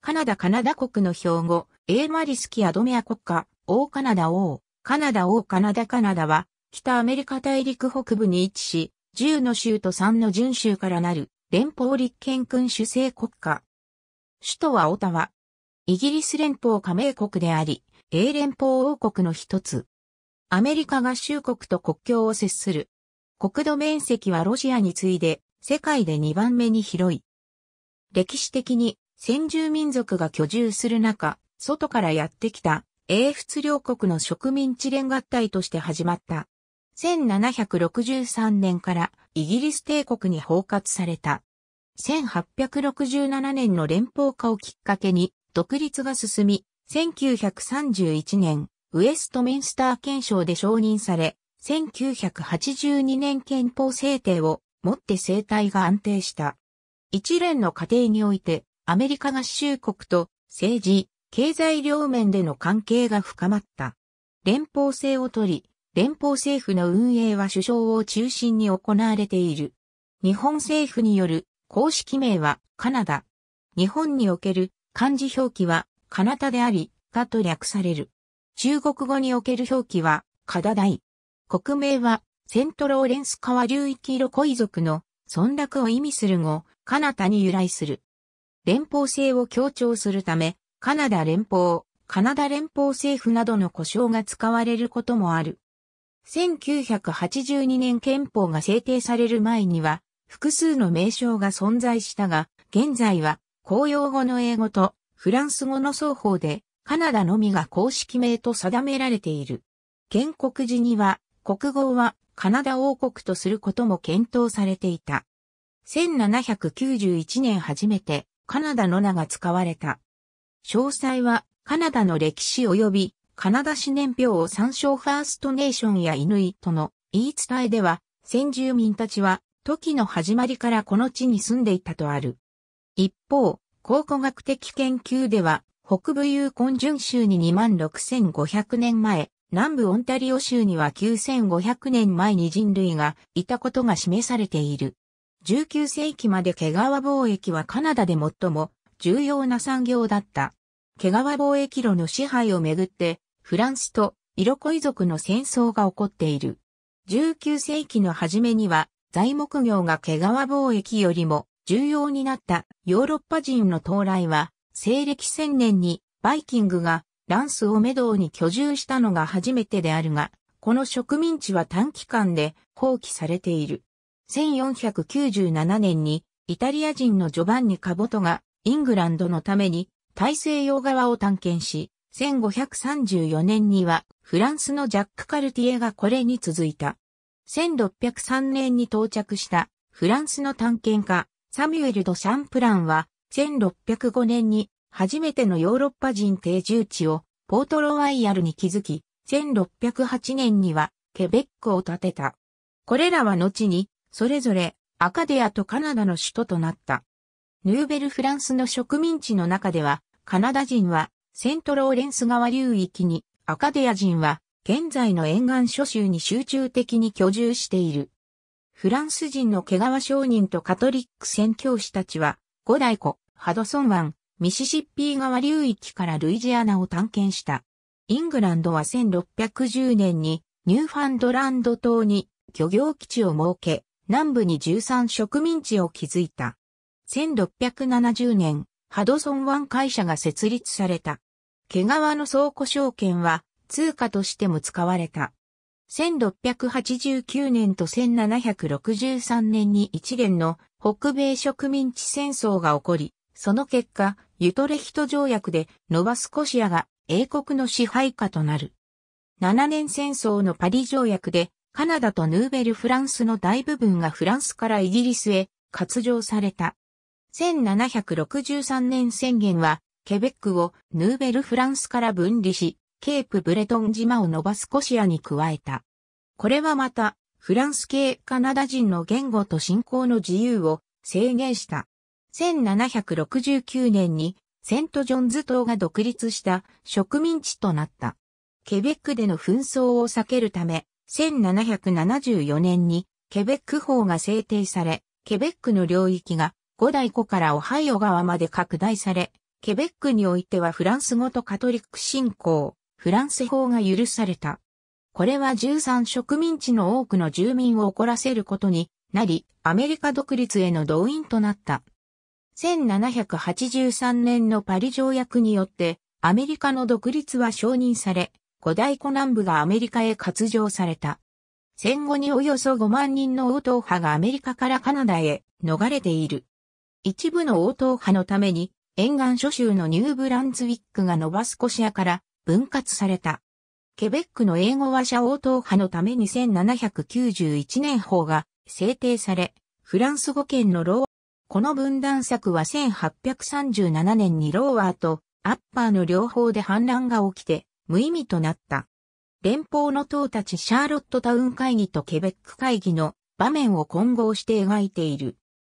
カナダカナダ国の標語、エーマリスキアドメア国家、オーカナダ王、カナダ王カナダカナダは、北アメリカ大陸北部に位置し、10の州と3の準州からなる、連邦立憲君主制国家。首都はオタワ。イギリス連邦加盟国であり、英連邦王国の一つ。アメリカ合衆国と国境を接する。国土面積はロシアに次いで、世界で2番目に広い。歴史的に先住民族が居住する中、外からやってきた英仏両国の植民地連合体として始まった。1763年からイギリス帝国に包括された。1867年の連邦化をきっかけに独立が進み、1931年、ウェストミンスター憲章で承認され、1982年憲法制定をもって生態が安定した。一連の過程において、アメリカ合衆国と政治、経済両面での関係が深まった。連邦制を取り、連邦政府の運営は首相を中心に行われている。日本政府による公式名はカナダ。日本における漢字表記はカナタであり、かと略される。中国語における表記はカダダイ。国名はセントローレンス川流域色ロコ族の村落を意味する語、カナタに由来する。連邦制を強調するため、カナダ連邦、カナダ連邦政府などの呼称が使われることもある。1982年憲法が制定される前には、複数の名称が存在したが、現在は公用語の英語とフランス語の双方で、カナダのみが公式名と定められている。建国時には、国号はカナダ王国とすることも検討されていた。1791年初めて、カナダの名が使われた。詳細はカナダの歴史及びカナダ史年表を参照ファーストネーションやイヌイとの言い伝えでは、先住民たちは時の始まりからこの地に住んでいたとある。一方、考古学的研究では、北部ユーコン巡州に26,500年前、南部オンタリオ州には9,500年前に人類がいたことが示されている。19世紀まで毛皮貿易はカナダで最も重要な産業だった。毛皮貿易路の支配をめぐって、フランスと色恋族の戦争が起こっている。19世紀の初めには、材木業が毛皮貿易よりも重要になったヨーロッパ人の到来は、西暦1000年にバイキングがランスをメドウに居住したのが初めてであるが、この植民地は短期間で放棄されている。1497年にイタリア人のジョバンニ・カボトがイングランドのために大西洋側を探検し、1534年にはフランスのジャック・カルティエがこれに続いた。1603年に到着したフランスの探検家サミュエル・ド・シャンプランは1605年に初めてのヨーロッパ人定住地をポートロワイヤルに築き、1608年にはケベックを建てた。これらは後にそれぞれアカデアとカナダの首都となった。ヌーベルフランスの植民地の中では、カナダ人はセントローレンス川流域に、アカデア人は現在の沿岸諸州に集中的に居住している。フランス人の毛皮商人とカトリック宣教師たちは、五大湖、ハドソン湾、ミシシッピー川流域からルイジアナを探検した。イングランドは1610年にニューファンドランド島に漁業基地を設け、南部に13植民地を築いた。1670年、ハドソン湾会社が設立された。毛皮の倉庫証券は通貨としても使われた。1689年と1763年に一連の北米植民地戦争が起こり、その結果、ユトレヒト条約でノバスコシアが英国の支配下となる。7年戦争のパリ条約でカナダとヌーベルフランスの大部分がフランスからイギリスへ割譲された。1763年宣言は、ケベックをヌーベルフランスから分離し、ケープブレトン島を伸ばすコシアに加えた。これはまた、フランス系カナダ人の言語と信仰の自由を制限した。1769年にセントジョンズ島が独立した植民地となった。ケベックでの紛争を避けるため、1774年にケベック法が制定され、ケベックの領域が五大湖からオハイオ川まで拡大され、ケベックにおいてはフランス語とカトリック信仰、フランス法が許された。これは13植民地の多くの住民を怒らせることになり、アメリカ独立への動員となった。1783年のパリ条約によって、アメリカの独立は承認され、五大湖南部がアメリカへ割譲された。戦後におよそ5万人の応答派がアメリカからカナダへ逃れている。一部の応答派のために沿岸諸州のニューブランズウィックがノバスコシアから分割された。ケベックの英語話者応答派のために1791年法が制定され、フランス語圏のロー、この分断策は1837年にローワーとアッパーの両方で反乱が起きて、無意味となった。連邦の党たちシャーロットタウン会議とケベック会議の場面を混合して描いている。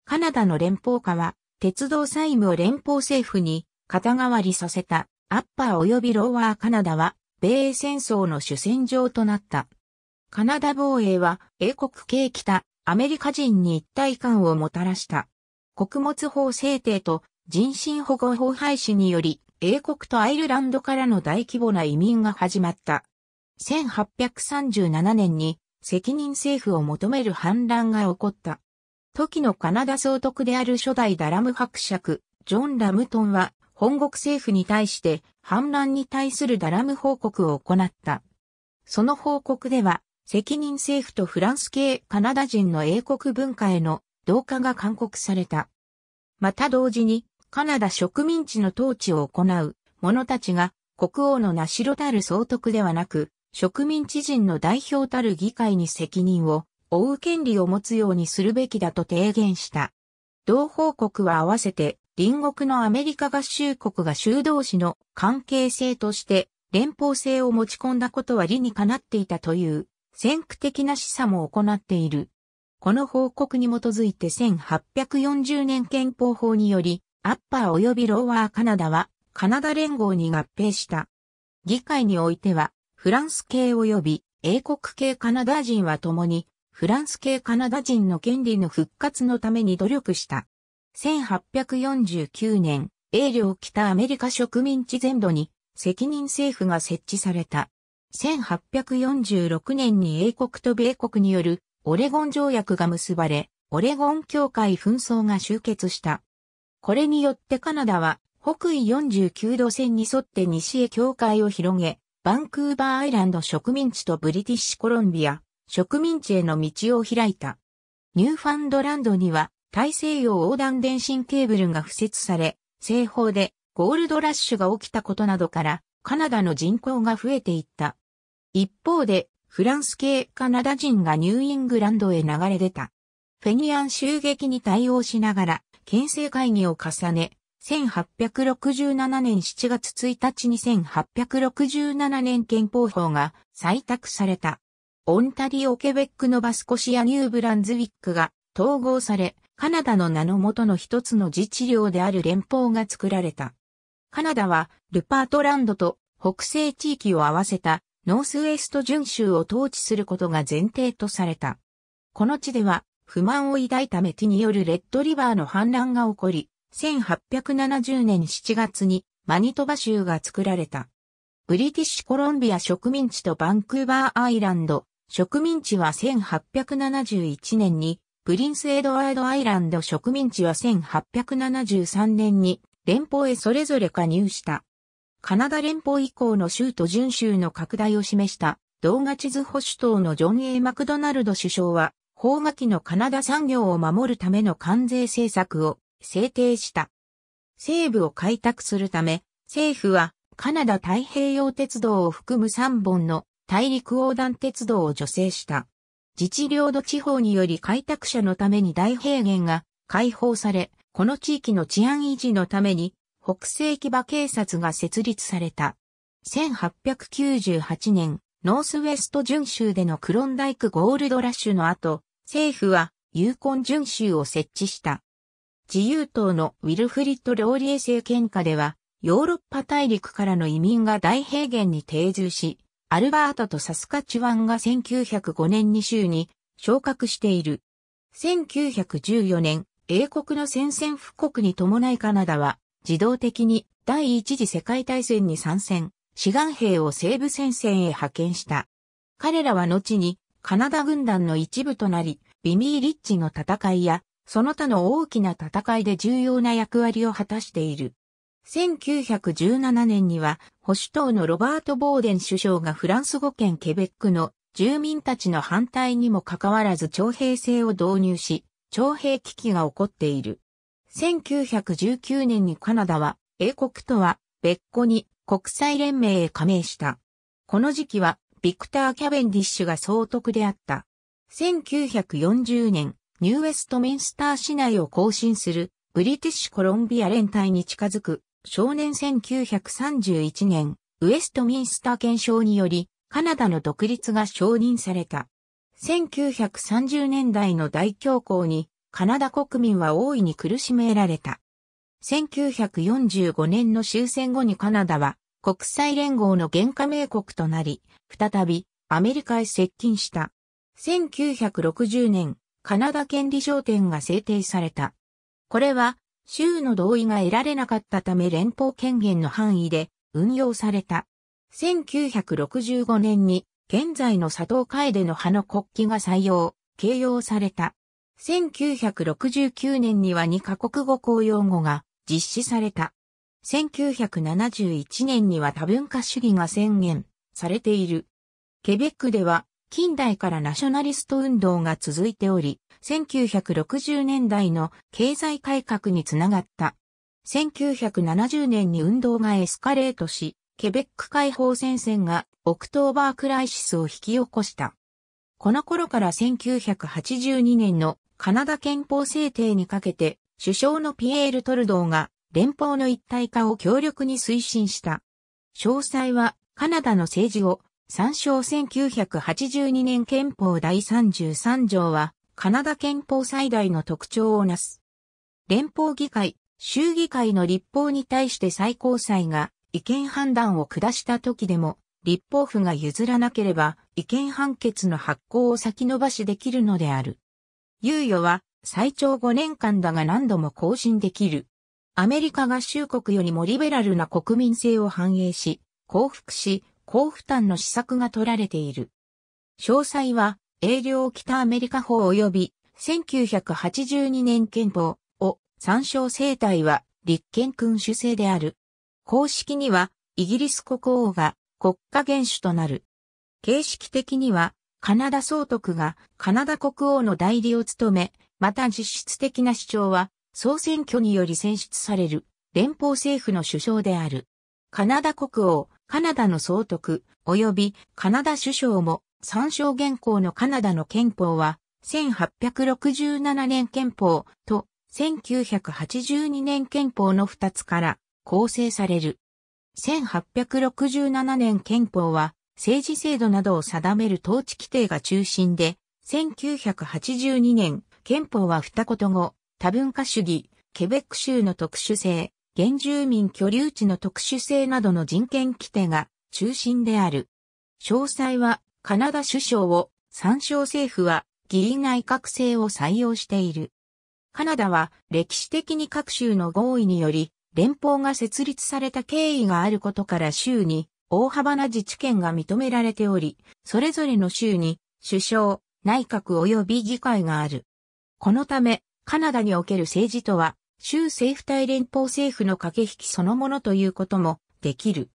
カナダの連邦化は、鉄道債務を連邦政府に肩代わりさせたアッパー及びローワーカナダは、米英戦争の主戦場となった。カナダ防衛は英国系北アメリカ人に一体感をもたらした。穀物法制定と人身保護法廃止により英国とアイルランドからの大規模な移民が始まった。1837年に責任政府を求める反乱が起こった。時のカナダ総督である初代ダラム伯爵、ジョン・ラムトンは、本国政府に対して反乱に対するダラム報告を行った。その報告では、責任政府とフランス系カナダ人の英国文化への同化が勧告された。また同時に、カナダ植民地の統治を行う者たちが国王の名代たる総督ではなく、植民地人の代表たる議会に責任を負う権利を持つようにするべきだと提言した。同報告は合わせて隣国のアメリカ合衆国が修道士の関係性として連邦制を持ち込んだことは理にかなっていたという先駆的な示唆も行っている。この報告に基づいて1840年憲法法によりアッパー及びローワーカナダはカナダ連合に合併した。議会においてはフランス系及び英国系カナダ人は共にフランス系カナダ人の権利の復活のために努力した。1849年、英領北アメリカ植民地全土に責任政府が設置された。1846年に英国と米国によるオレゴン条約が結ばれ、オレゴン協会紛争が終結した。これによってカナダは北緯49度線に沿って西へ境界を広げ、バンクーバーアイランド植民地とブリティッシュコロンビア植民地への道を開いた。ニューファンドランドには大西洋横断電信ケーブルが付設され、西方でゴールドラッシュが起きたことなどからカナダの人口が増えていった。一方でフランス系カナダ人がニューイングランドへ流れ出た。フェニアン襲撃に対応しながら県政会議を重ね、1867年7月1日に1867年憲法法が採択された。オンタリオ・ケベック・のバスコシア・ニューブランズウィックが統合され、カナダの名のもとの一つの自治領である連邦が作られた。カナダは、ルパートランドと北西地域を合わせたノースウェスト巡州を統治することが前提とされた。この地では、不満を抱いたメティによるレッドリバーの反乱が起こり、1870年7月にマニトバ州が作られた。ブリティッシュコロンビア植民地とバンクーバーアイランド、植民地は1871年に、プリンスエドワードアイランド植民地は1873年に連邦へそれぞれ加入した。カナダ連邦以降の州と準州の拡大を示した動画地図保守党のジョン・ A・ マクドナルド首相は氷河期のカナダ産業を守るための関税政策を制定した。西部を開拓するため、政府はカナダ太平洋鉄道を含む3本の大陸横断鉄道を助成した。自治領土地方により開拓者のために大平原が解放され、この地域の治安維持のために北西騎馬警察が設立された。1898年、ノースウェスト準州でのクロンダイクゴールドラッシュの後、政府は、有根巡州を設置した。自由党のウィルフリッド・ローリエ政権下では、ヨーロッパ大陸からの移民が大平原に定住し、アルバートとサスカチワンが1905年に州に昇格している。1914年、英国の宣戦布告に伴いカナダは、自動的に第一次世界大戦に参戦、志願兵を西部戦線へ派遣した。彼らは後にカナダ軍団の一部となり、ビミー・リッチの戦いや、その他の大きな戦いで重要な役割を果たしている。1917年には保守党のロバート・ボーデン首相がフランス語圏ケベックの住民たちの反対にもかかわらず徴兵制を導入し、徴兵危機が起こっている。1919年にカナダは英国とは別個に国際連盟へ加盟した。この時期はビクター・キャベンディッシュが総督であった。1940年、ニューウェストミンスター市内を更新する、ブリティッシュコロンビア連隊に近づく、少年1931年、ウェストミンスター憲章により、カナダの独立が承認された。1930年代の大恐慌に、カナダ国民は大いに苦しめられた。1945年の終戦後にカナダは国際連合の原加盟国となり、再びアメリカへ接近した。1960年、カナダ権利条店が制定された。これは、州の同意が得られなかったため連邦権限の範囲で運用された。1965年に、現在の佐藤楓の葉の国旗が採用、形容された。1969年には2カ国語公用語が実施された。1971年には多文化主義が宣言されている。ケベックでは近代からナショナリスト運動が続いており、1960年代の経済改革につながった。1970年に運動がエスカレートし、ケベック解放戦線がオクトーバークライシスを引き起こした。この頃から1982年のカナダ憲法制定にかけて首相のピエール・トルドーが連邦の一体化を強力に推進した。詳細はカナダの政治を参照1982年憲法第33条はカナダ憲法最大の特徴をなす。連邦議会、州議会の立法に対して最高裁が意見判断を下した時でも立法府が譲らなければ意見判決の発行を先延ばしできるのである。猶予は最長5年間だが何度も更新できる。アメリカ合衆国よりもリベラルな国民性を反映し、降伏し、高負担の施策が取られている。詳細は、英領北アメリカ法及び、1982年憲法を参照生態は立憲君主制である。公式には、イギリス国王が国家元首となる。形式的には、カナダ総督がカナダ国王の代理を務め、また実質的な主張は総選挙により選出される連邦政府の首相である。カナダ国王、カナダの総督、及びカナダ首相も参照現行のカナダの憲法は1867年憲法と1982年憲法の2つから構成される。1867年憲法は政治制度などを定める統治規定が中心で、1982年憲法は二言語、多文化主義、ケベック州の特殊性、原住民居留地の特殊性などの人権規定が中心である。詳細はカナダ首相を、参照政府は議員内閣制を採用している。カナダは歴史的に各州の合意により連邦が設立された経緯があることから州に大幅な自治権が認められており、それぞれの州に首相、内閣及び議会がある。このためカナダにおける政治とは、州政府対連邦政府の駆け引きそのものということもできる。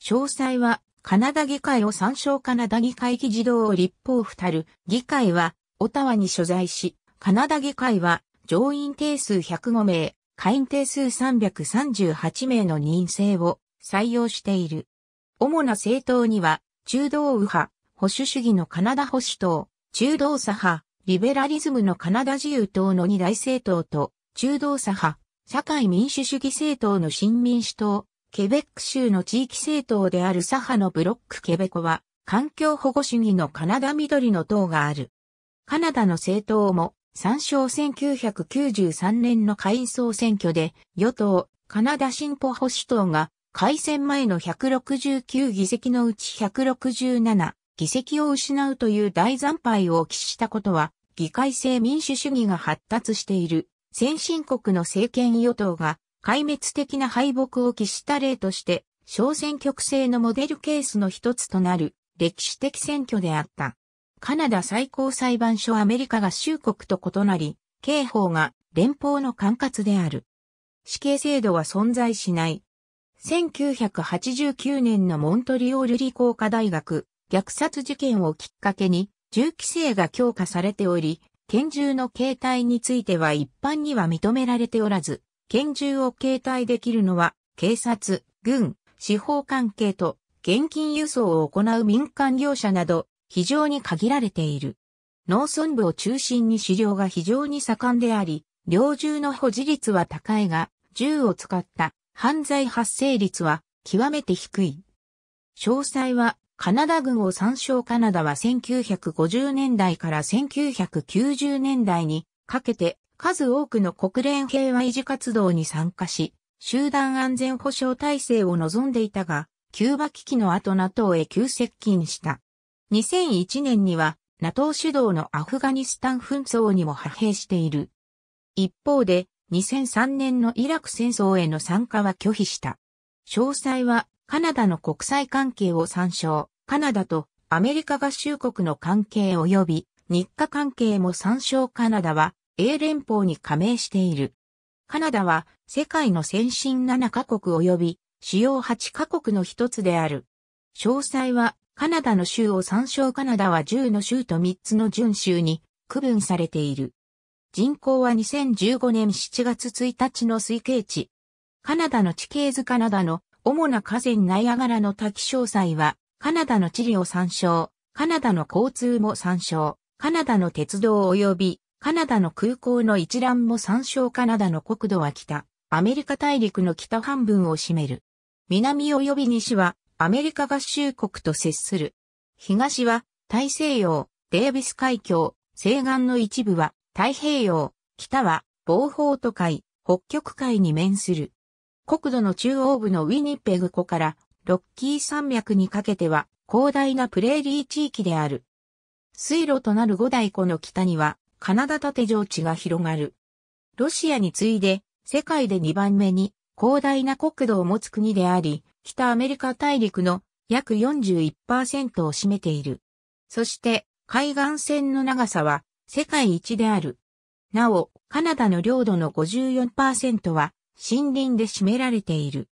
詳細は、カナダ議会を参照カナダ議会議事堂を立法二人る、議会は、オタワに所在し、カナダ議会は、上院定数105名、下院定数338名の任制を採用している。主な政党には、中道右派、保守主義のカナダ保守党、中道左派、リベラリズムのカナダ自由党の二大政党と、中道左派、社会民主主義政党の新民主党、ケベック州の地域政党である左派のブロックケベコは、環境保護主義のカナダ緑の党がある。カナダの政党も、参照1993年の会員総選挙で、与党、カナダ進歩保守党が、改選前の169議席のうち167、議席を失うという大惨敗を喫したことは、議会制民主主義が発達している先進国の政権与党が壊滅的な敗北を喫した例として、小選挙区制のモデルケースの一つとなる歴史的選挙であった。カナダ最高裁判所アメリカ合衆国と異なり、刑法が連邦の管轄である。死刑制度は存在しない。1989年のモントリオール理工科大学虐殺事件をきっかけに銃規制が強化されており、拳銃の携帯については一般には認められておらず、拳銃を携帯できるのは警察、軍、司法関係と現金輸送を行う民間業者など非常に限られている。農村部を中心に狩猟が非常に盛んであり、猟銃の保持率は高いが、銃を使った犯罪発生率は極めて低い。詳細はカナダ軍を参照カナダは1950年代から1990年代にかけて数多くの国連平和維持活動に参加し、集団安全保障体制を望んでいたが、キューバ危機の後 NATO へ急接近した。2001年には NATO 主導のアフガニスタン紛争にも派兵している。一方で2003年のイラク戦争への参加は拒否した。詳細はカナダの国際関係を参照、カナダとアメリカ合衆国の関係及び日華関係も参照カナダは英連邦に加盟している。カナダは世界の先進7カ国及び主要8カ国の一つである。詳細はカナダの州を参照カナダは10の州と3つの準州に区分されている。人口は2015年7月1日の推計値。カナダの地形図カナダの主な河川ナイアガラの滝詳細は、カナダの地理を参照、カナダの交通も参照、カナダの鉄道及び、カナダの空港の一覧も参照カナダの国土は北、アメリカ大陸の北半分を占める。南及び西は、アメリカ合衆国と接する。東は、大西洋、デービス海峡、西岸の一部は、太平洋、北は、防法都会、北極海に面する。国土の中央部のウィニペグ湖からロッキー山脈にかけては広大なプレーリー地域である。水路となる五大湖の北にはカナダ縦上地が広がる。ロシアに次いで世界で2番目に広大な国土を持つ国であり、北アメリカ大陸の約41%を占めている。そして海岸線の長さは世界一である。なお、カナダの領土の54%は森林で占められている。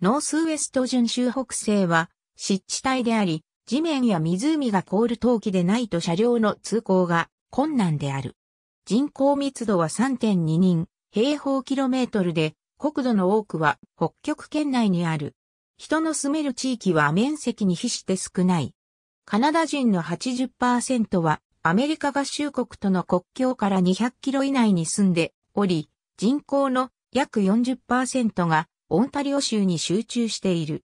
ノースウエスト準州北西は湿地帯であり、地面や湖が凍る陶器でないと車両の通行が困難である。人口密度は3.2人、平方キロメートルで、国土の多くは北極圏内にある。人の住める地域は面積に比して少ない。カナダ人の80%はアメリカ合衆国との国境から200キロ以内に住んでおり、人口の約40%がオンタリオ州に集中している。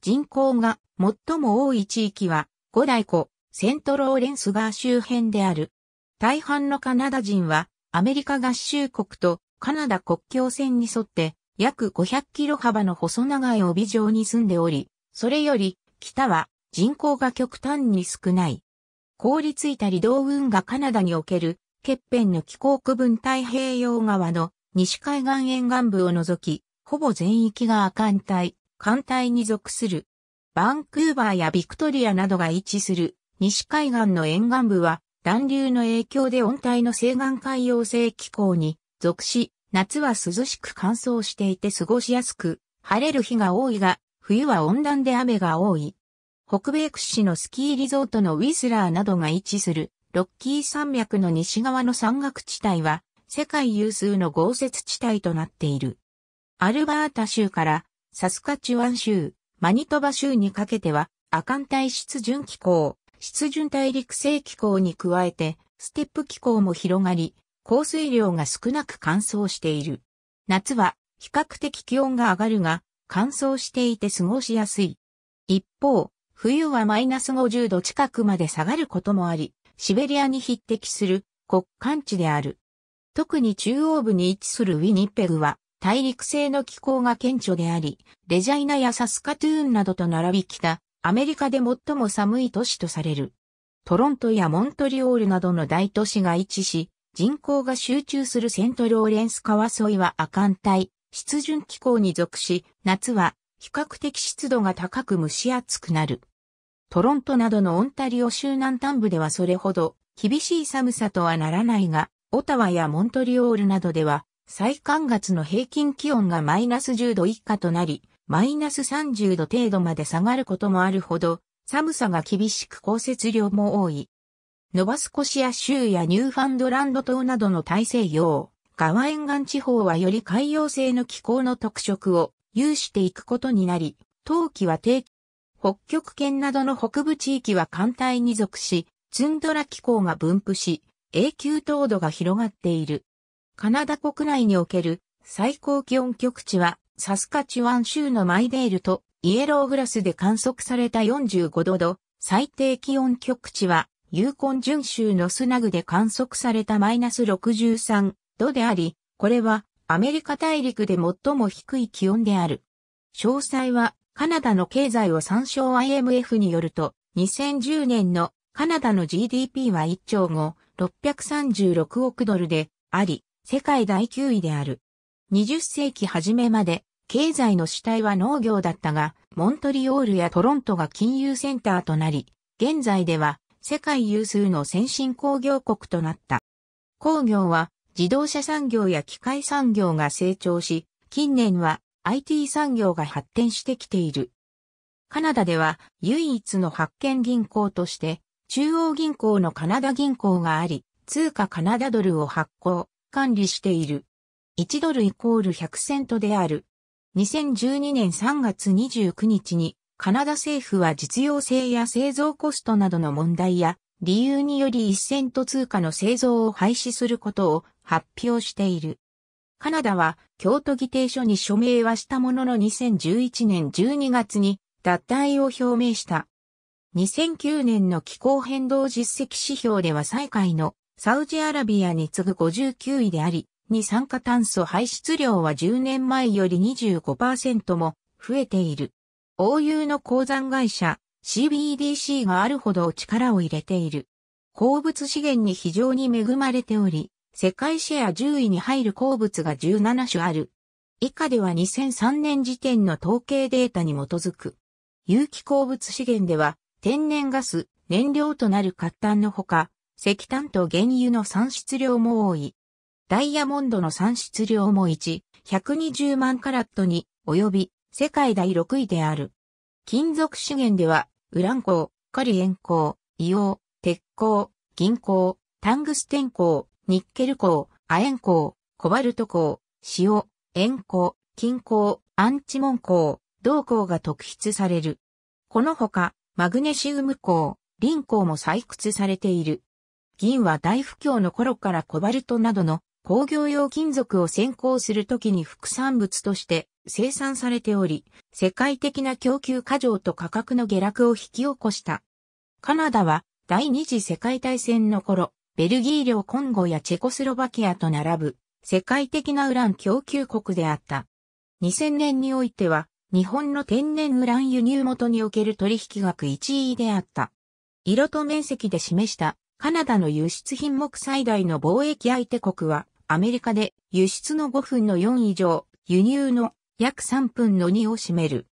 人口が最も多い地域は五大湖、セントローレンス川周辺である。大半のカナダ人はアメリカ合衆国とカナダ国境線に沿って約500キロ幅の細長い帯状に住んでおり、それより北は人口が極端に少ない。凍りついた離道運河カナダにおける、欠片の気候区分太平洋側の西海岸沿岸部を除き、ほぼ全域が亜寒帯、寒帯に属する。バンクーバーやビクトリアなどが位置する西海岸の沿岸部は、暖流の影響で温帯の西岸海洋性気候に属し、夏は涼しく乾燥していて過ごしやすく、晴れる日が多いが、冬は温暖で雨が多い。北米屈指のスキーリゾートのウィスラーなどが位置するロッキー山脈の西側の山岳地帯は世界有数の豪雪地帯となっている。アルバータ州からサスカチュワン州、マニトバ州にかけては、亜寒帯湿潤気候、湿潤大陸性気候に加えて、ステップ気候も広がり、降水量が少なく乾燥している。夏は比較的気温が上がるが、乾燥していて過ごしやすい。一方、冬はマイナス50度近くまで下がることもあり、シベリアに匹敵する極寒地である。特に中央部に位置するウィニペグは、大陸性の気候が顕著であり、レジャイナやサスカトゥーンなどと並び北、アメリカで最も寒い都市とされる。トロントやモントリオールなどの大都市が位置し、人口が集中するセントローレンス川沿いは亜寒帯、湿潤気候に属し、夏は比較的湿度が高く蒸し暑くなる。トロントなどのオンタリオ州南端部ではそれほど厳しい寒さとはならないが、オタワやモントリオールなどでは、最寒月の平均気温がマイナス10度以下となり、マイナス30度程度まで下がることもあるほど、寒さが厳しく降雪量も多い。ノバスコシア州やニューファンドランド島などの大西洋、川沿岸地方はより海洋性の気候の特色を有していくことになり、冬季は低北極圏などの北部地域は寒帯に属し、ツンドラ気候が分布し、永久凍土が広がっている。カナダ国内における最高気温極地はサスカチワン州のマイデールとイエローグラスで観測された45度度、最低気温極地はユーコン準州のスナグで観測されたマイナス63度であり、これはアメリカ大陸で最も低い気温である。詳細はカナダの経済を参照 IMF によると、2010年のカナダの GDP は1兆5 636億ドルであり、世界第9位である。20世紀初めまで、経済の主体は農業だったが、モントリオールやトロントが金融センターとなり、現在では世界有数の先進工業国となった。工業は自動車産業や機械産業が成長し、近年は IT 産業が発展してきている。カナダでは唯一の発見銀行として中央銀行のカナダ銀行があり、通貨カナダドルを発行、管理している。1ドルイコール100セントである。2012年3月29日に、カナダ政府は実用性や製造コストなどの問題や、理由により1セント通貨の製造を廃止することを発表している。カナダは京都議定書に署名はしたものの2011年12月に脱退を表明した。2009年の気候変動実績指標では最下位のサウジアラビアに次ぐ59位であり、二酸化炭素排出量は10年前より25%も増えている。欧 u の鉱山会社 CBDC があるほど力を入れている。鉱物資源に非常に恵まれており、世界シェア10位に入る鉱物が17種ある。以下では2003年時点の統計データに基づく。有機鉱物資源では天然ガス、燃料となる活炭のほか、石炭と原油の産出量も多い。ダイヤモンドの産出量も1、120万カラットに及び世界第6位である。金属資源では、ウラン鉱、カリエン鉱、硫黄、鉄鉱、銀鉱、タングステン鉱、ニッケル鉱、亜鉛鉱、コバルト鉱、塩、塩鉱、金鉱、アンチモン鉱、銅鉱が特筆される。このほか、マグネシウム鉱、ン鉱も採掘されている。銀は大不況の頃からコバルトなどの工業用金属を先行するときに副産物として生産されており、世界的な供給過剰と価格の下落を引き起こした。カナダは第二次世界大戦の頃、ベルギー領コンゴやチェコスロバキアと並ぶ世界的なウラン供給国であった。2000年においては日本の天然ウラン輸入元における取引額1位であった。色と面積で示したカナダの輸出品目最大の貿易相手国はアメリカで輸出の5分の4以上、輸入の約3分の2を占める。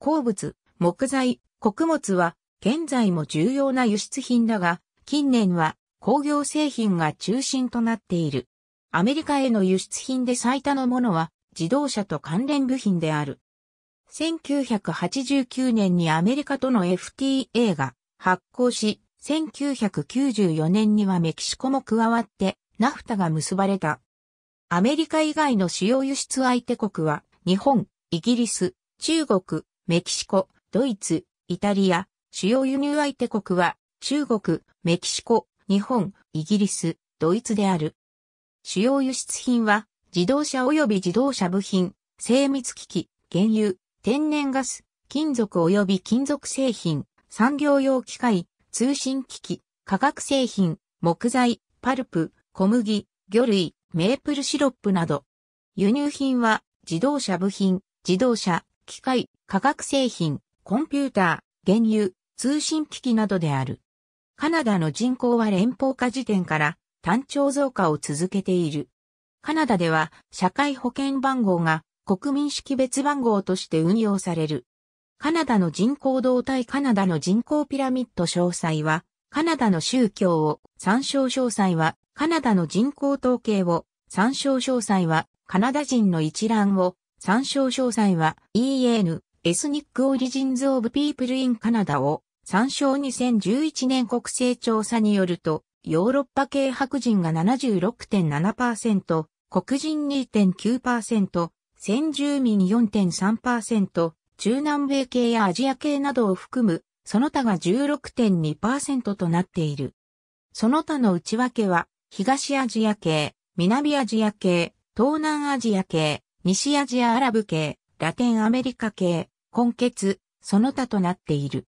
鉱物、木材、穀物は現在も重要な輸出品だが、近年は工業製品が中心となっている。アメリカへの輸出品で最多のものは自動車と関連部品である。1989年にアメリカとの FTA が発行し、1994年にはメキシコも加わって、ナフタが結ばれた。アメリカ以外の主要輸出相手国は、日本、イギリス、中国、メキシコ、ドイツ、イタリア、主要輸入相手国は、中国、メキシコ、日本、イギリス、ドイツである。主要輸出品は、自動車及び自動車部品、精密機器、原油、天然ガス、金属及び金属製品、産業用機械、通信機器、化学製品、木材、パルプ、小麦、魚類、メープルシロップなど。輸入品は自動車部品、自動車、機械、化学製品、コンピューター、原油、通信機器などである。カナダの人口は連邦化時点から単調増加を続けている。カナダでは社会保険番号が国民識別番号として運用される。カナダの人口動態カナダの人口ピラミッド詳細は、カナダの宗教を、参照詳細は、カナダの人口統計を、参照詳細は、カナダ人の一覧を、参照詳細は、EN、エスニックオリジンズオブピープルインカナダを、参照2011年国勢調査によると、ヨーロッパ系白人が76.7%、黒人2.9%、先住民4.3%、中南米系やアジア系などを含む、その他が16.2%となっている。その他の内訳は、東アジア系、南アジア系、東南アジア系、西アジアアラブ系、ラテンアメリカ系、根血、その他となっている。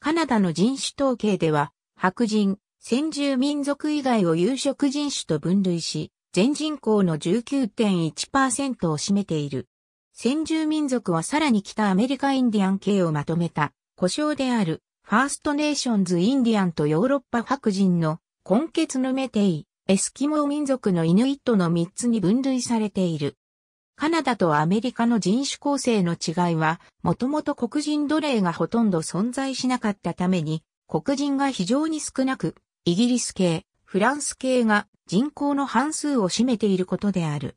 カナダの人種統計では、白人、先住民族以外を有色人種と分類し、全人口の19.1%を占めている。先住民族はさらに北アメリカインディアン系をまとめた、故障である、ファーストネーションズ・インディアンとヨーロッパ白人の根血のメテイ、エスキモー民族のイヌイットの3つに分類されている。カナダとアメリカの人種構成の違いは、もともと黒人奴隷がほとんど存在しなかったために、黒人が非常に少なく、イギリス系、フランス系が人口の半数を占めていることである。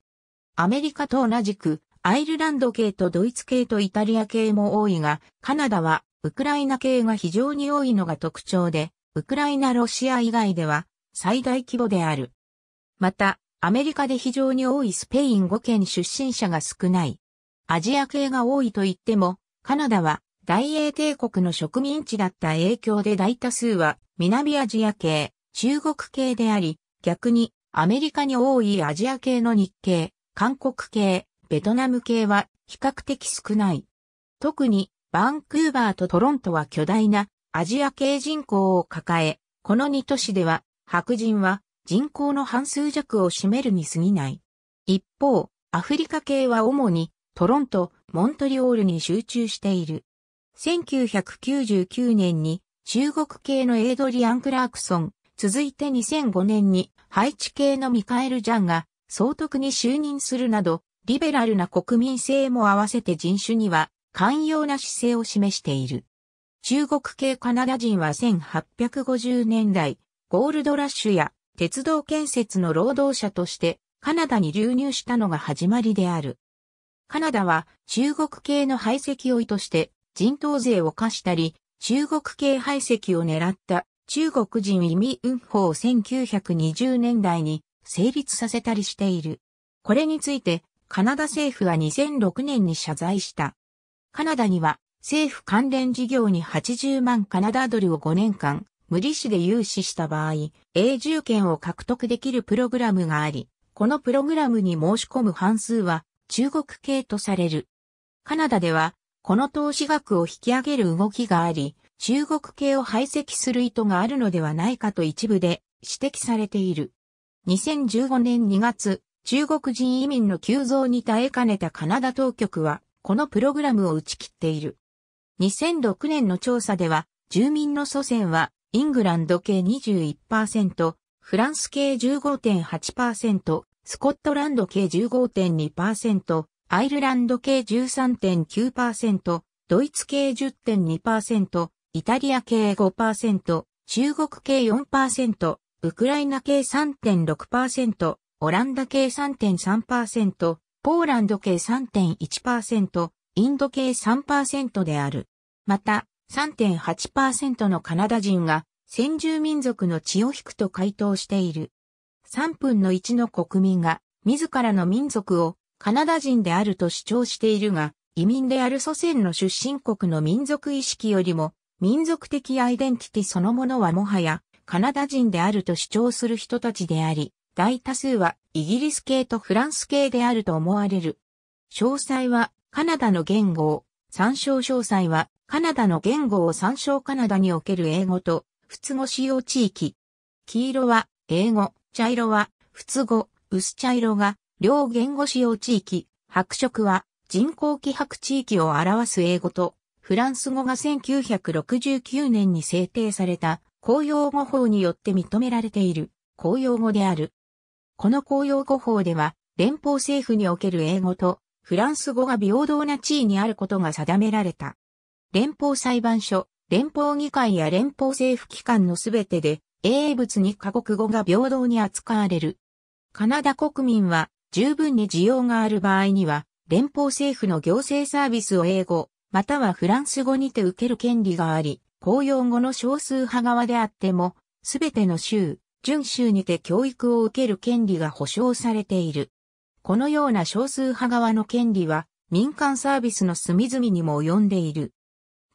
アメリカと同じく、アイルランド系とドイツ系とイタリア系も多いが、カナダはウクライナ系が非常に多いのが特徴で、ウクライナ・ロシア以外では最大規模である。また、アメリカで非常に多いスペイン5県出身者が少ない。アジア系が多いと言っても、カナダは大英帝国の植民地だった影響で大多数は南アジア系、中国系であり、逆にアメリカに多いアジア系の日系、韓国系、ベトナム系は比較的少ない。特にバンクーバーとトロントは巨大なアジア系人口を抱え、この2都市では白人は人口の半数弱を占めるに過ぎない。一方、アフリカ系は主にトロント、モントリオールに集中している。1999年に中国系のエイドリアン・クラークソン、続いて2005年にハイチ系のミカエル・ジャンが総督に就任するなど、リベラルな国民性も合わせて人種には寛容な姿勢を示している。中国系カナダ人は1850年代、ゴールドラッシュや鉄道建設の労働者としてカナダに流入したのが始まりである。カナダは中国系の排斥を意図して人頭税を課したり、中国系排斥を狙った中国人移民運法を1920年代に成立させたりしている。これについて、カナダ政府は2006年に謝罪した。カナダには政府関連事業に80万カナダドルを5年間無利子で融資した場合、永住権を獲得できるプログラムがあり、このプログラムに申し込む半数は中国系とされる。カナダでは、この投資額を引き上げる動きがあり、中国系を排斥する意図があるのではないかと一部で指摘されている。2015年2月、中国人移民の急増に耐えかねたカナダ当局は、このプログラムを打ち切っている。2006年の調査では、住民の祖先は、イングランド系21%、フランス系15.8%、スコットランド系15.2%、アイルランド系13.9%、ドイツ系10.2%、イタリア系5%、中国系4%、ウクライナ系3.6%、オランダ系3.3%、ポーランド系3.1%、インド系3%である。また、3.8%のカナダ人が先住民族の血を引くと回答している。3分の1の国民が自らの民族をカナダ人であると主張しているが、移民である祖先の出身国の民族意識よりも民族的アイデンティティそのものはもはやカナダ人であると主張する人たちであり、大多数はイギリス系とフランス系であると思われる。詳細はカナダの言語を、参照詳細はカナダの言語を参照カナダにおける英語と仏語使用地域。黄色は英語、茶色は仏語、薄茶色が両言語使用地域、白色は人工希薄地域を表す英語とフランス語が1969年に制定された公用語法によって認められている公用語である。この公用語法では、連邦政府における英語とフランス語が平等な地位にあることが定められた。連邦裁判所、連邦議会や連邦政府機関のすべてで、英物に過国語が平等に扱われる。カナダ国民は十分に需要がある場合には、連邦政府の行政サービスを英語、またはフランス語にて受ける権利があり、公用語の少数派側であっても、すべての州、準州にて教育を受ける権利が保障されている。このような少数派側の権利は、民間サービスの隅々にも及んでいる。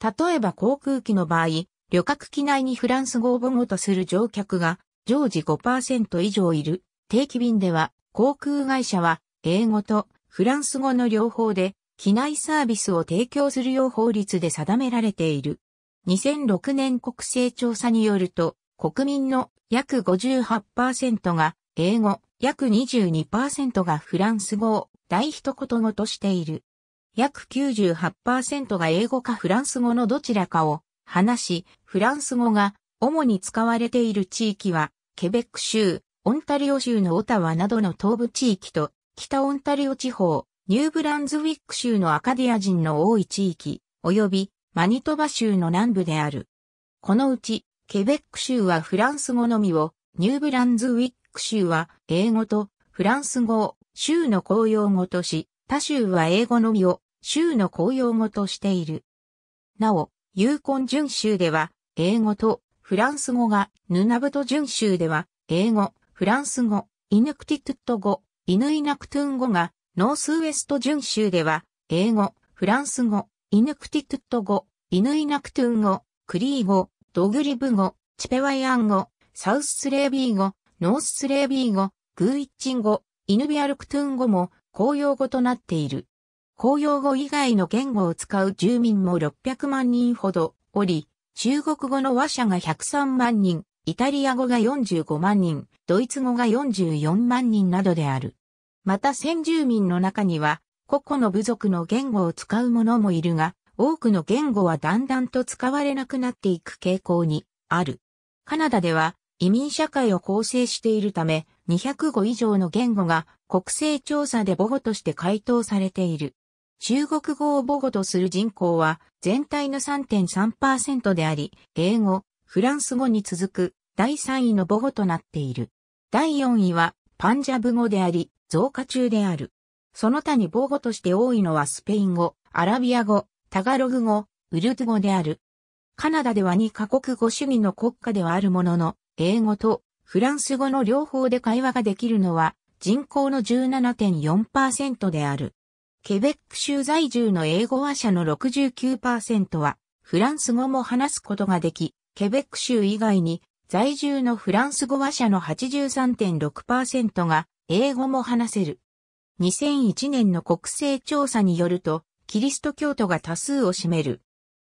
例えば航空機の場合、旅客機内にフランス語を母語とする乗客が常時5%以上いる。定期便では航空会社は英語とフランス語の両方で機内サービスを提供するよう法律で定められている。2006年国勢調査によると、国民の約58%が英語、約22%がフランス語を大一言語としている。約98%が英語かフランス語のどちらかを話し、フランス語が主に使われている地域は、ケベック州、オンタリオ州のオタワなどの東部地域と、北オンタリオ地方、ニューブランズウィック州のアカディア人の多い地域、及びマニトバ州の南部である。このうち、ケベック州はフランス語のみを、ニューブランズウィック州は英語とフランス語を州の公用語とし、他州は英語のみを州の公用語としている。なお、ユーコン準州では英語とフランス語が、ヌナブト準州では英語、フランス語、イヌクティトゥット語、イヌイナクトゥン語がノースウエスト準州では、英語、フランス語、イヌクティトゥット語、イヌイナクトゥン語、クリー語、ドグリブ語、チペワイアン語、サウススレービー語、ノーススレービー語、グーイッチン語、イヌビアルクトゥン語も公用語となっている。公用語以外の言語を使う住民も600万人ほどおり、中国語の話者が103万人、イタリア語が45万人、ドイツ語が44万人などである。また先住民の中には、個々の部族の言語を使う者もいるが、多くの言語はだんだんと使われなくなっていく傾向にある。カナダでは移民社会を構成しているため、2 0語以上の言語が国勢調査で母語として回答されている。中国語を母語とする人口は全体の3.3%であり、英語、フランス語に続く第3位の母語となっている。第4位はパンジャブ語であり、増加中である。その他に母語として多いのはスペイン語、アラビア語、タガログ語、ウルト語である。カナダでは2カ国語主義の国家ではあるものの、英語とフランス語の両方で会話ができるのは人口の17.4%である。ケベック州在住の英語話者の69%はフランス語も話すことができ、ケベック州以外に在住のフランス語話者の83.6%が英語も話せる。2001年の国勢調査によると、キリスト教徒が多数を占める。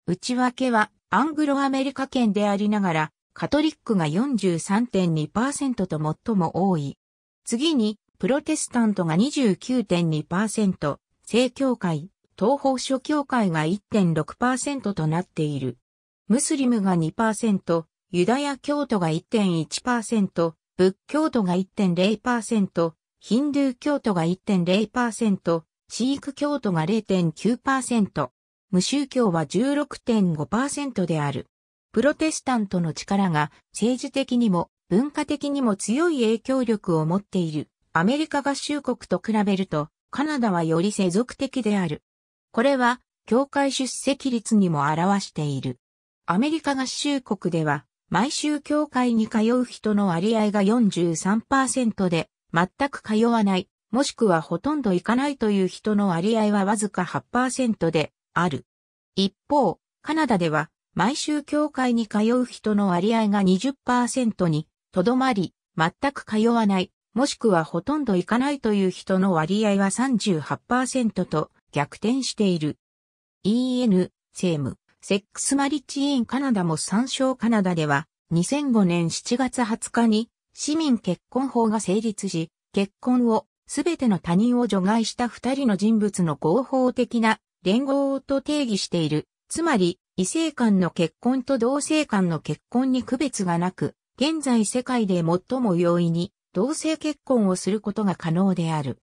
内訳はアングロアメリカ圏でありながら、カトリックが43.2%と最も多い。次に、プロテスタントが29.2%、正教会、東方諸教会が1.6%となっている。ムスリムが2%、ユダヤ教徒が1.1%、仏教徒が1.0%、ヒンドゥー教徒が1.0%、シーク教徒が0.9%、無宗教は16.5%である。プロテスタントの力が政治的にも文化的にも強い影響力を持っているアメリカ合衆国と比べるとカナダはより世俗的である。これは教会出席率にも表している。アメリカ合衆国では毎週教会に通う人の割合が43%で、全く通わない、もしくはほとんど行かないという人の割合はわずか8%である。一方、カナダでは、毎週教会に通う人の割合が20%にとどまり、全く通わない、もしくはほとんど行かないという人の割合は38%と逆転している。EN、セーム。セックスマリッチ・イン・カナダも参照カナダでは、2005年7月20日に市民結婚法が成立し、結婚をすべての他人を除外した二人の人物の合法的な連合と定義している。つまり、異性間の結婚と同性間の結婚に区別がなく、現在世界で最も容易に同性結婚をすることが可能である。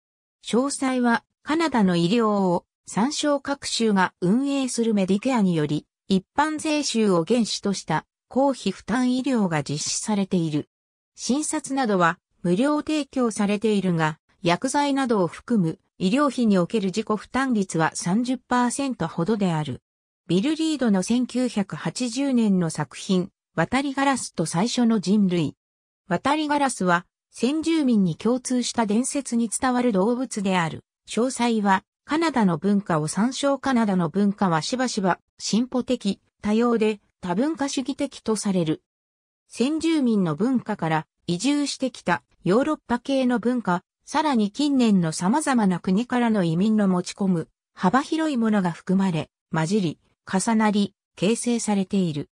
詳細はカナダの医療を参照各州が運営するメディケアにより、一般税収を原資とした公費負担医療が実施されている。診察などは無料提供されているが、薬剤などを含む医療費における自己負担率は30%ほどである。ビル・リードの1980年の作品、渡りガラスと最初の人類。渡りガラスは先住民に共通した伝説に伝わる動物である。詳細はカナダの文化を参照カナダの文化はしばしば進歩的、多様で多文化主義的とされる。先住民の文化から移住してきたヨーロッパ系の文化、さらに近年の様々な国からの移民の持ち込む幅広いものが含まれ、混じり、重なり、形成されている。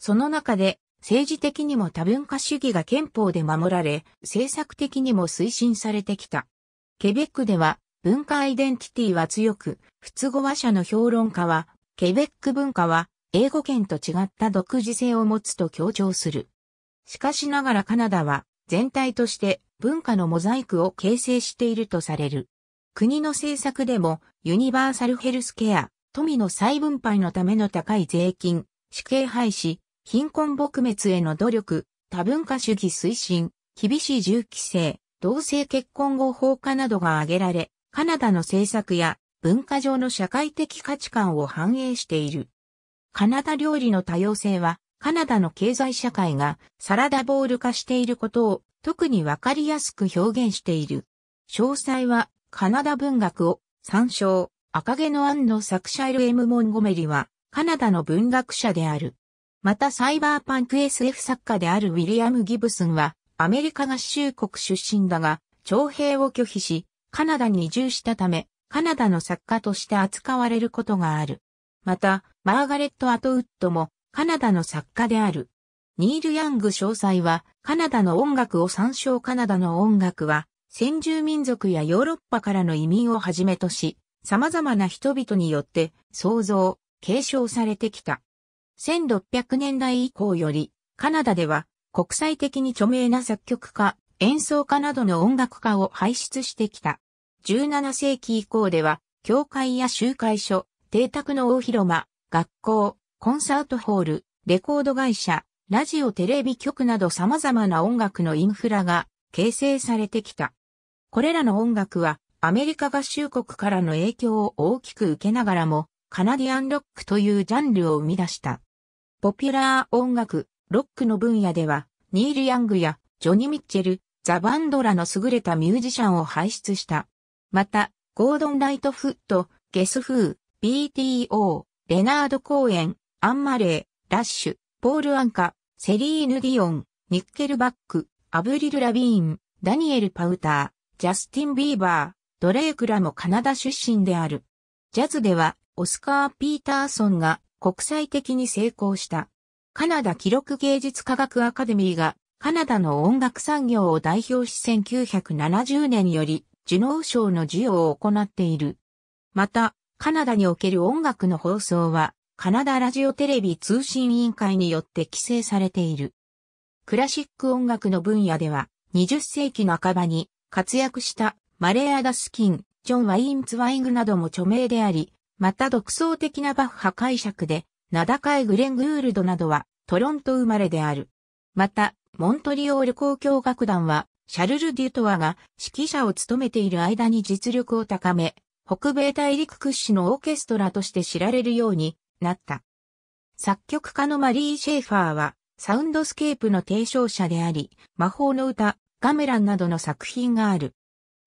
その中で政治的にも多文化主義が憲法で守られ、政策的にも推進されてきた。ケベックでは文化アイデンティティは強く、不都合話者の評論家は、ケベック文化は英語圏と違った独自性を持つと強調する。しかしながらカナダは全体として文化のモザイクを形成しているとされる。国の政策でもユニバーサルヘルスケア、富の再分配のための高い税金、死刑廃止、貧困撲滅への努力、多文化主義推進、厳しい銃規制、同性結婚合法化などが挙げられ、カナダの政策や文化上の社会的価値観を反映している。カナダ料理の多様性は、カナダの経済社会がサラダボール化していることを特にわかりやすく表現している。詳細はカナダ文学を参照。赤毛のアンの作者 l ル・エム・モンゴメリはカナダの文学者である。またサイバーパンク SF 作家であるウィリアム・ギブスンはアメリカ合衆国出身だが徴兵を拒否しカナダに移住したため、カナダの作家として扱われることがある。また、マーガレット・アトウッドもカナダの作家である。ニール・ヤング詳細は、カナダの音楽を参照カナダの音楽は、先住民族やヨーロッパからの移民をはじめとし、様々な人々によって創造、継承されてきた。1600年代以降より、カナダでは国際的に著名な作曲家、演奏家などの音楽家を輩出してきた。17世紀以降では、教会や集会所、邸宅の大広間、学校、コンサートホール、レコード会社、ラジオテレビ局など様々な音楽のインフラが形成されてきた。これらの音楽はアメリカ合衆国からの影響を大きく受けながらもカナディアンロックというジャンルを生み出した。ポピュラー音楽、ロックの分野ではニール・ヤングやジョニ・ー・ミッチェル、ザ・バンドラの優れたミュージシャンを輩出した。また、ゴードン・ライトフット、ゲス・フー、BTO、レナード・コーエン、アン・マレー、ラッシュ、ポール・アンカ、セリーヌ・ディオン、ニッケルバック、アブリル・ラビーン、ダニエル・パウター、ジャスティン・ビーバー、ドレークらもカナダ出身である。ジャズでは、オスカー・ピーターソンが国際的に成功した。カナダ記録芸術科学アカデミーがカナダの音楽産業を代表し1970年より、ジュノー賞の授与を行っている。また、カナダにおける音楽の放送は、カナダラジオテレビ通信委員会によって規制されている。クラシック音楽の分野では、20世紀半ばに活躍したマレー・アダスキン、ジョン・ワイン・ツワイングなども著名であり、また独創的なバッハ解釈で、名高いグレン・グールドなどはトロント生まれである。また、モントリオール交響楽団は、シャルル・デュトワが指揮者を務めている間に実力を高め、北米大陸屈指のオーケストラとして知られるようになった。作曲家のマリー・シェーファーは、サウンドスケープの提唱者であり、魔法の歌、ガメランなどの作品がある。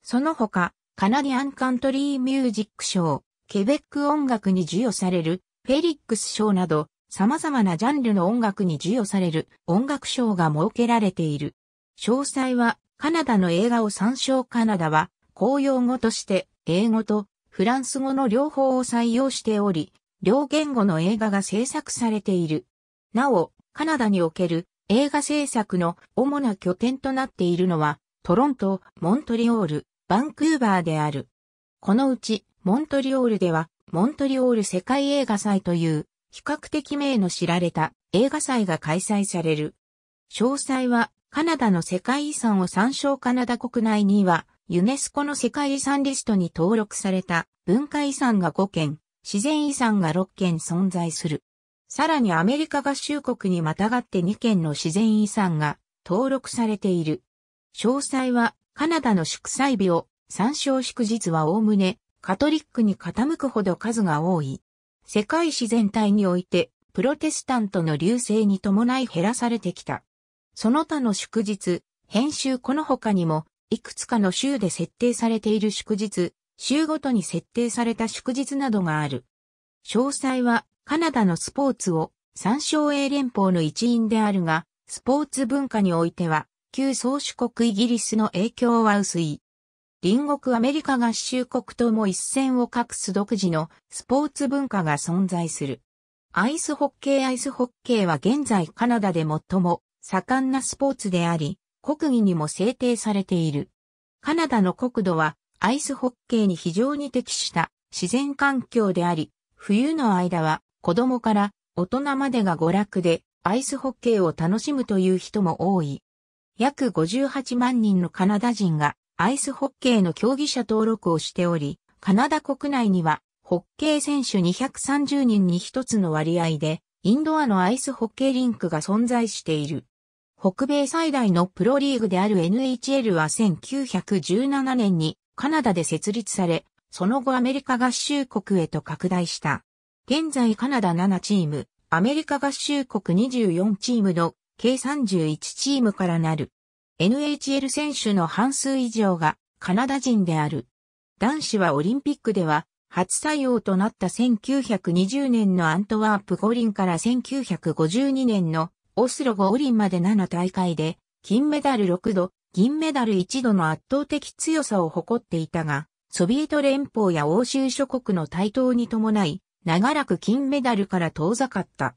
その他、カナディアンカントリーミュージック賞、ケベック音楽に授与される、フェリックス賞など、様々なジャンルの音楽に授与される音楽賞が設けられている。詳細はカナダの映画を参照カナダは公用語として英語とフランス語の両方を採用しており、両言語の映画が制作されている。なお、カナダにおける映画制作の主な拠点となっているのはトロント、モントリオール、バンクーバーである。このうちモントリオールではモントリオール世界映画祭という比較的名の知られた映画祭が開催される。詳細はカナダの世界遺産を参照カナダ国内にはユネスコの世界遺産リストに登録された文化遺産が5件、自然遺産が6件存在する。さらにアメリカ合衆国にまたがって2件の自然遺産が登録されている。詳細はカナダの祝祭日を参照祝日はおおむねカトリックに傾くほど数が多い。世界史全体において、プロテスタントの流星に伴い減らされてきた。その他の祝日、編集この他にも、いくつかの州で設定されている祝日、州ごとに設定された祝日などがある。詳細は、カナダのスポーツを、参照英連邦の一員であるが、スポーツ文化においては、旧宗主国イギリスの影響は薄い。隣国アメリカ合衆国とも一線を画す独自のスポーツ文化が存在する。アイスホッケーアイスホッケーは現在カナダで最も盛んなスポーツであり、国技にも制定されている。カナダの国土はアイスホッケーに非常に適した自然環境であり、冬の間は子供から大人までが娯楽でアイスホッケーを楽しむという人も多い。約58万人のカナダ人がアイスホッケーの競技者登録をしており、カナダ国内には、ホッケー選手230人に一つの割合で、インドアのアイスホッケーリンクが存在している。北米最大のプロリーグである NHL は1917年にカナダで設立され、その後アメリカ合衆国へと拡大した。現在カナダ7チーム、アメリカ合衆国24チームの計31チームからなる NHL 選手の半数以上がカナダ人である。男子はオリンピックでは初採用となった1920年のアントワープ五輪から1952年のオスロ五輪まで7大会で金メダル6度、銀メダル1度の圧倒的強さを誇っていたが、ソビエト連邦や欧州諸国の台頭に伴い、長らく金メダルから遠ざかった。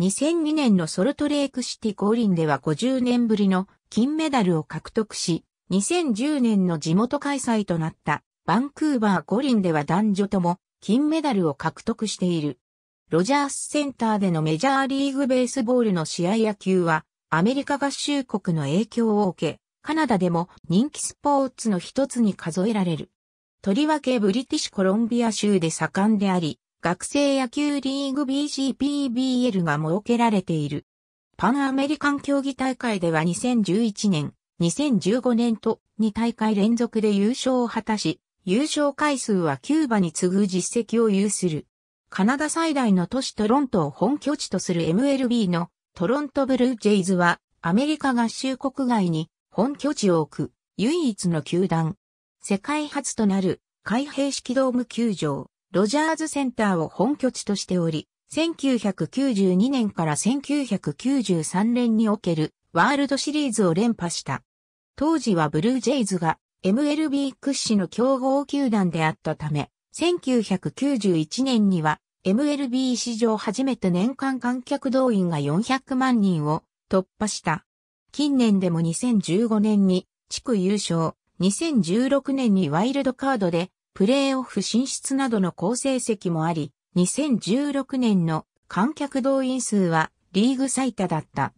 2002年のソルトレークシティ五輪では50年ぶりの金メダルを獲得し、2010年の地元開催となったバンクーバー五輪では男女とも金メダルを獲得している。ロジャースセンターでのメジャーリーグベースボールの試合野球はアメリカ合衆国の影響を受け、カナダでも人気スポーツの一つに数えられる。とりわけブリティッシュコロンビア州で盛んであり、学生野球リーグ b g p b l が設けられている。パンアメリカン競技大会では2011年、2015年と2大会連続で優勝を果たし、優勝回数はキューバに次ぐ実績を有する。カナダ最大の都市トロントを本拠地とする MLB のトロントブルージェイズはアメリカ合衆国外に本拠地を置く唯一の球団。世界初となる開閉式ドーム球場、ロジャーズセンターを本拠地としており、1992年から1993年におけるワールドシリーズを連覇した。当時はブルージェイズが MLB 屈指の強豪球団であったため、1991年には MLB 史上初めて年間観客動員が400万人を突破した。近年でも2015年に地区優勝、2016年にワイルドカードでプレーオフ進出などの好成績もあり、2016年の観客動員数はリーグ最多だった。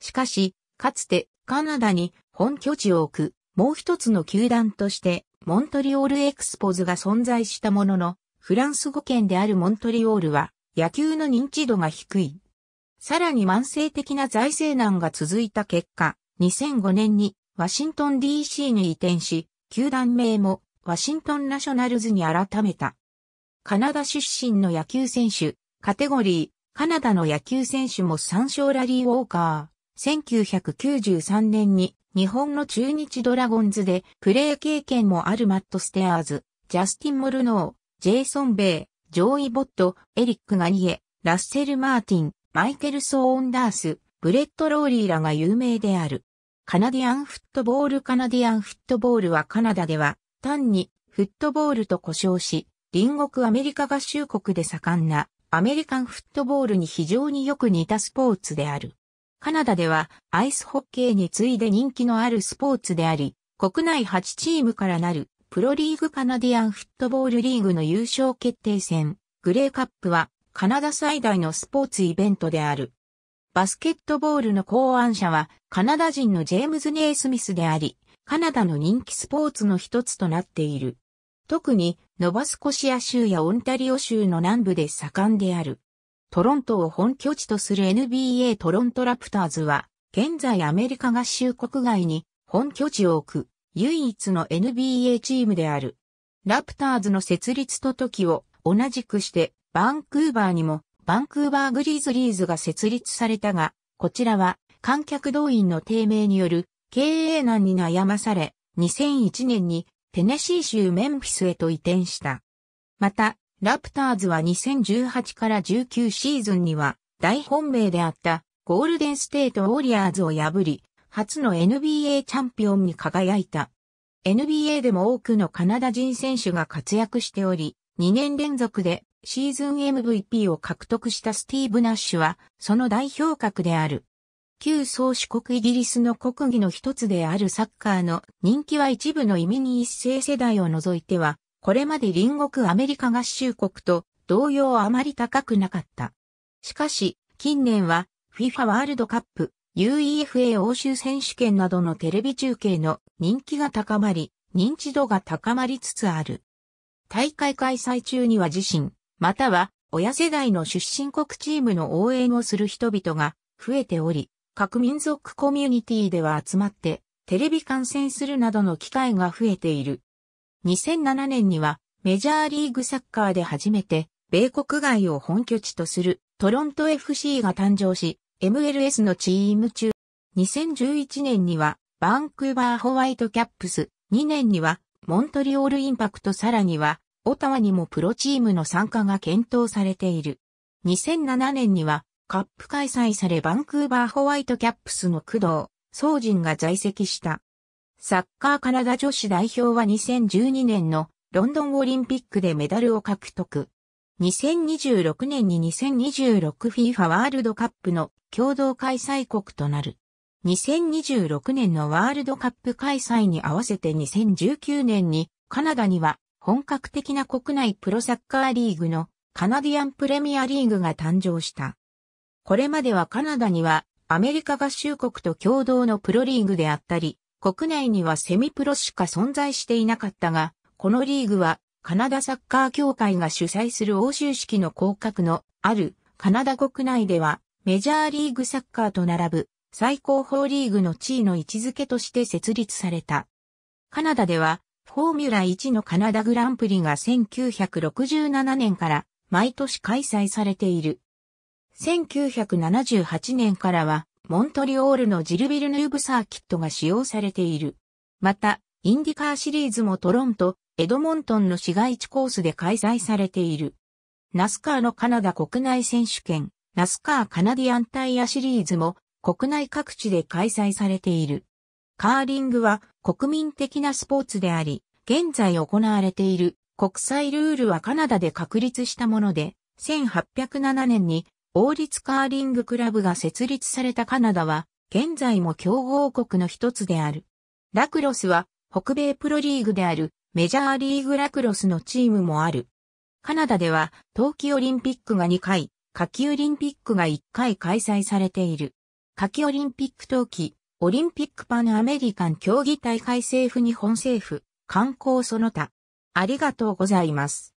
しかし、かつてカナダに本拠地を置くもう一つの球団としてモントリオールエクスポズが存在したものの、フランス語圏であるモントリオールは野球の認知度が低い。さらに慢性的な財政難が続いた結果、2005年にワシントン DC に移転し、球団名もワシントンナショナルズに改めた。カナダ出身の野球選手、カテゴリー、カナダの野球選手も参照ラリー・ウォーカー。1993年に日本の中日ドラゴンズでプレー経験もあるマット・ステアーズ、ジャスティン・モルノー、ジェイソン・ベイ、ジョーイ・ボット、エリック・ガニエ、ラッセル・マーティン、マイケル・ソーオンダース、ブレッド・ローリーらが有名である。カナディアンフットボールカナディアンフットボールはカナダでは単にフットボールと呼称し、隣国アメリカ合衆国で盛んなアメリカンフットボールに非常によく似たスポーツである。カナダではアイスホッケーに次いで人気のあるスポーツであり、国内8チームからなるプロリーグカナディアンフットボールリーグの優勝決定戦、グレーカップはカナダ最大のスポーツイベントである。バスケットボールの考案者はカナダ人のジェームズ・ネイスミスであり、カナダの人気スポーツの一つとなっている。特にノバスコシア州やオンタリオ州の南部で盛んである。トロントを本拠地とする NBA トロントラプターズは、現在アメリカ合衆国外に本拠地を置く唯一の NBA チームである。ラプターズの設立と時を同じくしてバンクーバーにもバンクーバーグリーズリーズが設立されたが、こちらは観客動員の低迷による経営難に悩まされ、2001年にテネシー州メンフィスへと移転した。また、ラプターズは2018から19シーズンには、大本命であったゴールデンステートウォリアーズを破り、初の NBA チャンピオンに輝いた。NBA でも多くのカナダ人選手が活躍しており、2年連続でシーズン MVP を獲得したスティーブ・ナッシュは、その代表格である。旧宗主国イギリスの国技の一つであるサッカーの人気は一部の移民一世世代を除いては、これまで隣国アメリカ合衆国と同様あまり高くなかった。しかし、近年は FIFA ワールドカップ、UEFA 欧州選手権などのテレビ中継の人気が高まり、認知度が高まりつつある。大会開催中には自身、または親世代の出身国チームの応援をする人々が増えており、各民族コミュニティでは集まって、テレビ観戦するなどの機会が増えている。2007年には、メジャーリーグサッカーで初めて、米国外を本拠地とするトロント FC が誕生し、MLS のチーム中。2011年には、バンクーバーホワイトキャップス、2年には、モントリオールインパクトさらには、オタワにもプロチームの参加が検討されている。2007年には、カップ開催されバンクーバーホワイトキャップスの工藤、総人が在籍した。サッカーカナダ女子代表は2012年のロンドンオリンピックでメダルを獲得。2026年に 2026FIFA ワールドカップの共同開催国となる。2026年のワールドカップ開催に合わせて2019年にカナダには本格的な国内プロサッカーリーグのカナディアンプレミアリーグが誕生した。これまではカナダにはアメリカ合衆国と共同のプロリーグであったり、国内にはセミプロしか存在していなかったが、このリーグはカナダサッカー協会が主催する欧州式の広角のあるカナダ国内ではメジャーリーグサッカーと並ぶ最高峰リーグの地位の位置づけとして設立された。カナダではフォーミュラ1のカナダグランプリが1967年から毎年開催されている。1978年からは、モントリオールのジルビルヌーブサーキットが使用されている。また、インディカーシリーズもトロント、エドモントンの市街地コースで開催されている。ナスカーのカナダ国内選手権、ナスカーカナディアンタイヤシリーズも国内各地で開催されている。カーリングは国民的なスポーツであり、現在行われている国際ルールはカナダで確立したもので、1807年に王立カーリングクラブが設立されたカナダは、現在も強豪国の一つである。ラクロスは、北米プロリーグである、メジャーリーグラクロスのチームもある。カナダでは、冬季オリンピックが2回、夏季オリンピックが1回開催されている。夏季オリンピック冬季、オリンピックパンアメリカン競技大会政府日本政府、観光その他。ありがとうございます。